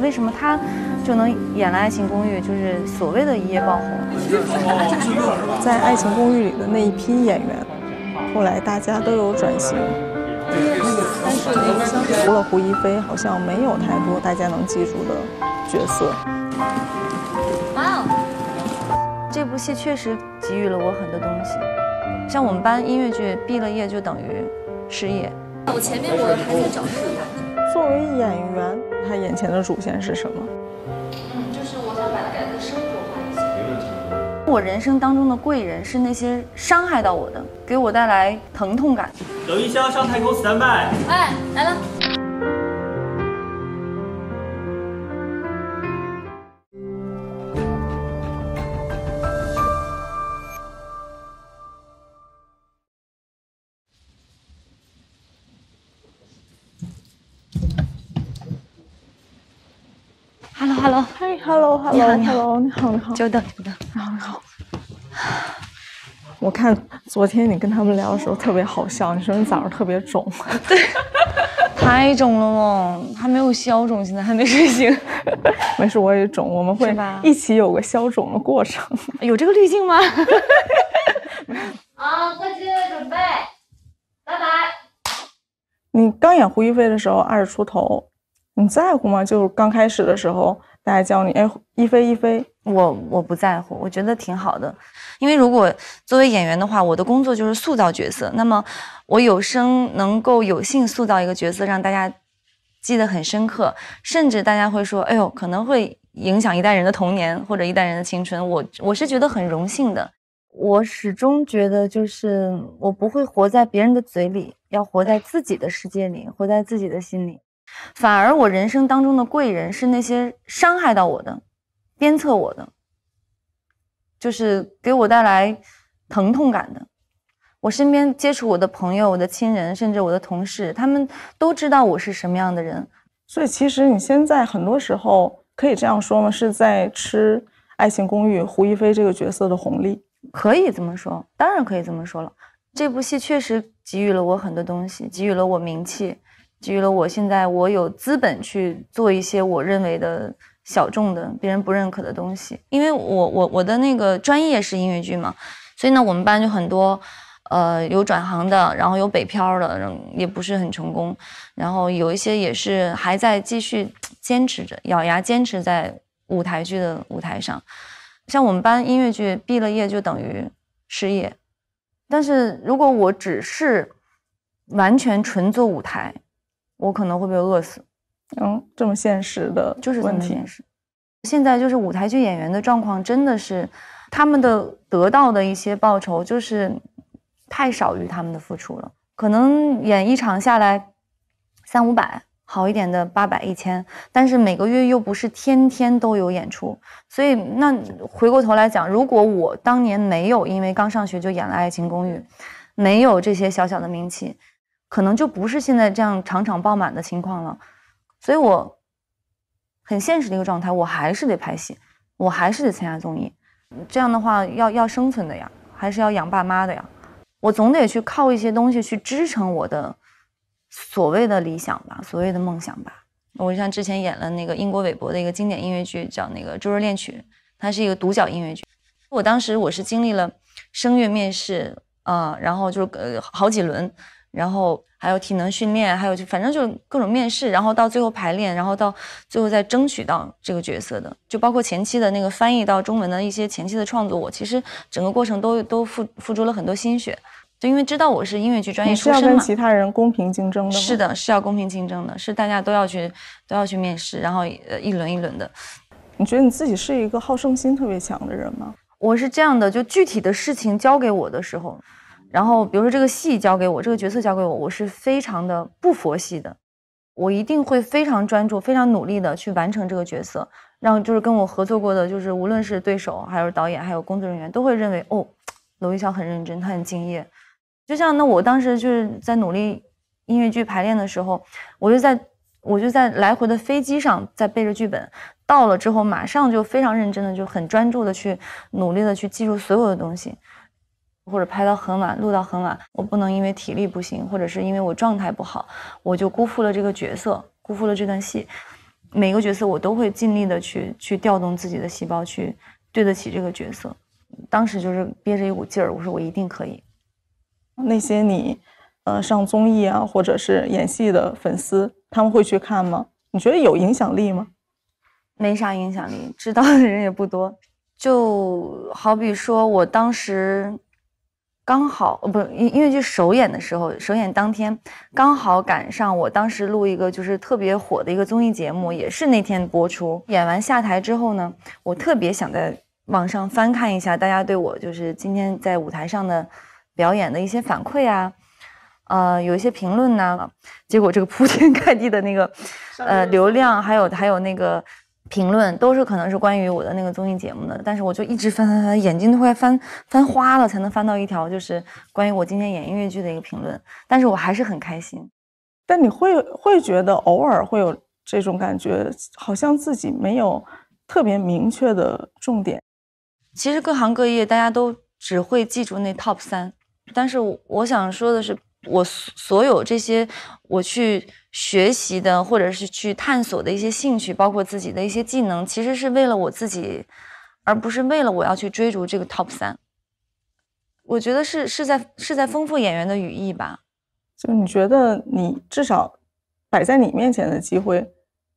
为什么他就能演了《爱情公寓》，就是所谓的一夜爆红？在《爱情公寓》里的那一批演员，后来大家都有转型，除了胡一菲，好像没有太多大家能记住的角色。哇，这部戏确实给予了我很多东西。像我们班音乐剧毕了业就等于失业。我前面我还在找事作为演员。他眼前的主线是什么？嗯，就是我想把它改的生活化一些。没问题。我人生当中的贵人是那些伤害到我的，给我带来疼痛感。等一下，上 standby。哎，来了。Hello，嘿，Hello，Hello，你好，你好，久等，久等，你好，你好。我看昨天你跟他们聊的时候特别好笑，你说你早上特别肿，对，太肿了嘛，还没有消肿，现在还没睡醒。没事，我也肿，我们会一起有个消肿的过程。有这个滤镜吗？啊，接着准备，拜拜。你刚演胡一菲的时候二十出头。你在乎吗？就是刚开始的时候，大家叫你哎，一菲一菲，我我不在乎，我觉得挺好的。因为如果作为演员的话，我的工作就是塑造角色。那么我有生能够有幸塑造一个角色，让大家记得很深刻，甚至大家会说，哎呦，可能会影响一代人的童年或者一代人的青春。我我是觉得很荣幸的。我始终觉得就是我不会活在别人的嘴里，要活在自己的世界里，活在自己的心里。反而，我人生当中的贵人是那些伤害到我的、鞭策我的，就是给我带来疼痛感的。我身边接触我的朋友、我的亲人，甚至我的同事，他们都知道我是什么样的人。所以，其实你现在很多时候可以这样说吗？是在吃《爱情公寓》胡一菲这个角色的红利？可以这么说，当然可以这么说了。这部戏确实给予了我很多东西，给予了我名气。给予了我现在我有资本去做一些我认为的小众的别人不认可的东西，因为我我我的那个专业是音乐剧嘛，所以呢，我们班就很多，呃，有转行的，然后有北漂的，也不是很成功，然后有一些也是还在继续坚持着，咬牙坚持在舞台剧的舞台上。像我们班音乐剧毕了业就等于失业，但是如果我只是完全纯做舞台。我可能会被饿死，嗯，这么现实的，就是这么现实。现在就是舞台剧演员的状况真的是，他们的得到的一些报酬就是太少于他们的付出了。可能演一场下来，三五百，好一点的八百、一千，但是每个月又不是天天都有演出，所以那回过头来讲，如果我当年没有因为刚上学就演了《爱情公寓》，没有这些小小的名气。可能就不是现在这样场场爆满的情况了，所以我很现实的一个状态，我还是得拍戏，我还是得参加综艺，这样的话要要生存的呀，还是要养爸妈的呀，我总得去靠一些东西去支撑我的所谓的理想吧，所谓的梦想吧。我像之前演了那个英国韦伯的一个经典音乐剧，叫那个《周日恋曲》，它是一个独角音乐剧，我当时我是经历了声乐面试啊，然后就是呃好几轮。然后还有体能训练，还有就反正就各种面试，然后到最后排练，然后到最后再争取到这个角色的，就包括前期的那个翻译到中文的一些前期的创作，我其实整个过程都都付付出了很多心血。就因为知道我是音乐剧专业出身嘛，其他人公平竞争的，是的，是要公平竞争的，是大家都要去都要去面试，然后呃一轮一轮的。你觉得你自己是一个好胜心特别强的人吗？我是这样的，就具体的事情交给我的时候。然后，比如说这个戏交给我，这个角色交给我，我是非常的不佛系的，我一定会非常专注、非常努力的去完成这个角色，让就是跟我合作过的，就是无论是对手、还有导演、还有工作人员，都会认为哦，娄艺潇很认真，她很敬业。就像那我当时就是在努力音乐剧排练的时候，我就在我就在来回的飞机上在背着剧本，到了之后马上就非常认真的就很专注的去努力的去记住所有的东西。或者拍到很晚，录到很晚，我不能因为体力不行，或者是因为我状态不好，我就辜负了这个角色，辜负了这段戏。每个角色我都会尽力的去去调动自己的细胞，去对得起这个角色。当时就是憋着一股劲儿，我说我一定可以。那些你呃上综艺啊，或者是演戏的粉丝，他们会去看吗？你觉得有影响力吗？没啥影响力，知道的人也不多。就好比说我当时。刚好，呃，不，音乐剧首演的时候，首演当天刚好赶上，我当时录一个就是特别火的一个综艺节目，也是那天播出。演完下台之后呢，我特别想在网上翻看一下大家对我就是今天在舞台上的表演的一些反馈啊，呃，有一些评论呢。结果这个铺天盖地的那个，呃，流量还有还有那个。评论都是可能是关于我的那个综艺节目的，但是我就一直翻翻翻，眼睛都快翻翻花了，才能翻到一条就是关于我今天演音乐剧的一个评论，但是我还是很开心。但你会会觉得偶尔会有这种感觉，好像自己没有特别明确的重点。其实各行各业大家都只会记住那 top 三，但是我想说的是。我所有这些我去学习的，或者是去探索的一些兴趣，包括自己的一些技能，其实是为了我自己，而不是为了我要去追逐这个 top 三。我觉得是是在是在丰富演员的羽翼吧。就你觉得你至少摆在你面前的机会，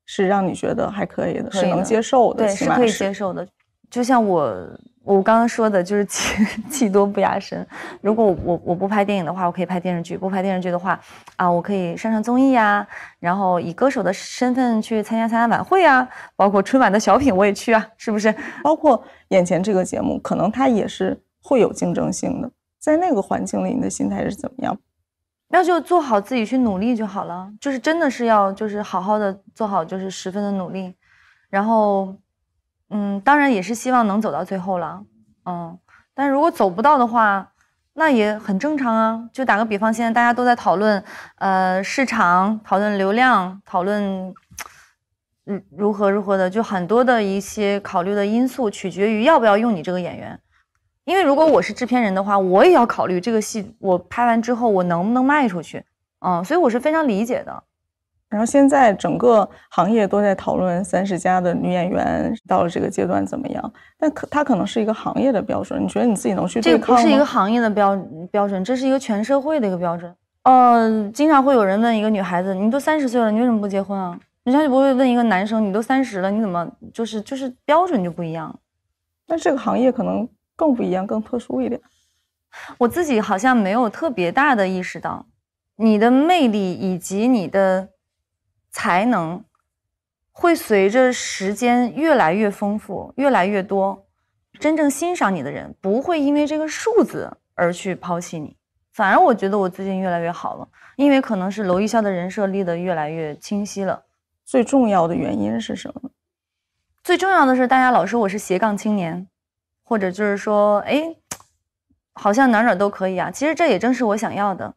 是让你觉得还可以的，是能接受的，对，是可以接受的。就像我我刚刚说的，就是技技 多不压身。如果我我不拍电影的话，我可以拍电视剧；不拍电视剧的话，啊，我可以上上综艺啊，然后以歌手的身份去参加参加晚会啊，包括春晚的小品我也去啊，是不是？包括眼前这个节目，可能它也是会有竞争性的。在那个环境里，你的心态是怎么样？那就做好自己，去努力就好了。就是真的是要，就是好好的做好，就是十分的努力，然后。嗯，当然也是希望能走到最后了，嗯，但如果走不到的话，那也很正常啊。就打个比方，现在大家都在讨论，呃，市场、讨论流量、讨论，嗯，如何如何的，就很多的一些考虑的因素，取决于要不要用你这个演员。因为如果我是制片人的话，我也要考虑这个戏，我拍完之后我能不能卖出去，嗯，所以我是非常理解的。然后现在整个行业都在讨论三十加的女演员到了这个阶段怎么样？但可她可能是一个行业的标准，你觉得你自己能去对抗吗？这不是一个行业的标标准，这是一个全社会的一个标准。呃，经常会有人问一个女孩子：“你都三十岁了，你为什么不结婚啊？”人家就不会问一个男生：“你都三十了，你怎么就是就是标准就不一样？”但这个行业可能更不一样，更特殊一点。我自己好像没有特别大的意识到你的魅力以及你的。才能会随着时间越来越丰富，越来越多。真正欣赏你的人不会因为这个数字而去抛弃你。反而，我觉得我最近越来越好了，因为可能是娄艺潇的人设立的越来越清晰了。最重要的原因是什么？最重要的是，大家老说我是斜杠青年，或者就是说，哎，好像哪哪都可以啊。其实这也正是我想要的。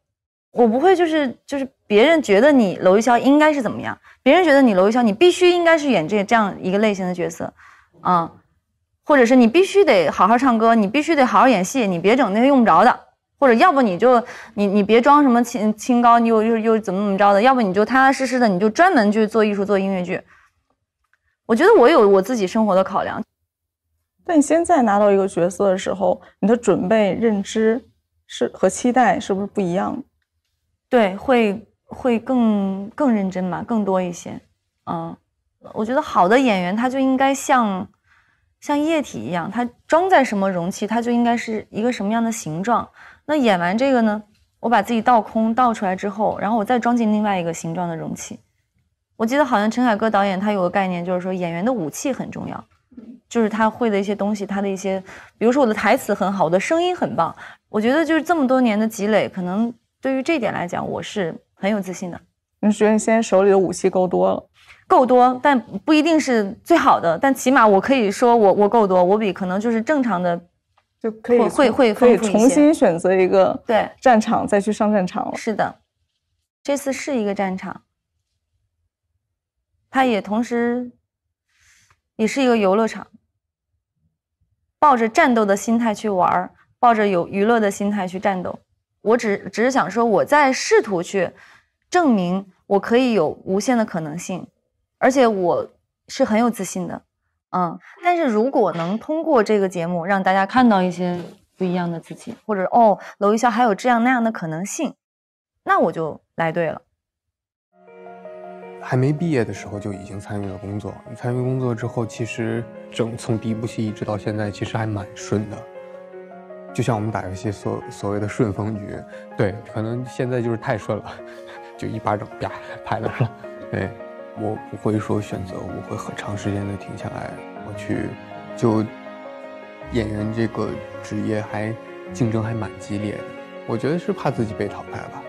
我不会，就是就是别人觉得你娄艺潇应该是怎么样？别人觉得你娄艺潇，你必须应该是演这这样一个类型的角色，啊，或者是你必须得好好唱歌，你必须得好好演戏，你别整那些用不着的。或者要不你就你你别装什么清清高，你又又又怎么怎么着的？要不你就踏踏实实的，你就专门去做艺术，做音乐剧。我觉得我有我自己生活的考量。但你现在拿到一个角色的时候，你的准备、认知是和期待是不是不一样？对，会会更更认真嘛，更多一些。嗯，我觉得好的演员他就应该像像液体一样，它装在什么容器，它就应该是一个什么样的形状。那演完这个呢，我把自己倒空倒出来之后，然后我再装进另外一个形状的容器。我记得好像陈凯歌导演他有个概念，就是说演员的武器很重要，就是他会的一些东西，他的一些，比如说我的台词很好，我的声音很棒。我觉得就是这么多年的积累，可能。对于这点来讲，我是很有自信的。你觉得你现在手里的武器够多了？够多，但不一定是最好的。但起码我可以说，我我够多，我比可能就是正常的就可以会会可以重新选择一个对战场再去上战场了。是的，这次是一个战场，它也同时也是一个游乐场。抱着战斗的心态去玩抱着有娱乐的心态去战斗。我只只是想说，我在试图去证明我可以有无限的可能性，而且我是很有自信的，嗯。但是如果能通过这个节目让大家看到一些不一样的自己，或者哦，娄艺潇还有这样那样的可能性，那我就来对了。还没毕业的时候就已经参与了工作，参与工作之后，其实整从第一部戏一直到现在，其实还蛮顺的。就像我们打游戏所所谓的顺风局，对，可能现在就是太顺了，就一巴掌啪拍那儿了。对，我不会说选择，我会很长时间的停下来，我去，就演员这个职业还竞争还蛮激烈的，我觉得是怕自己被淘汰吧。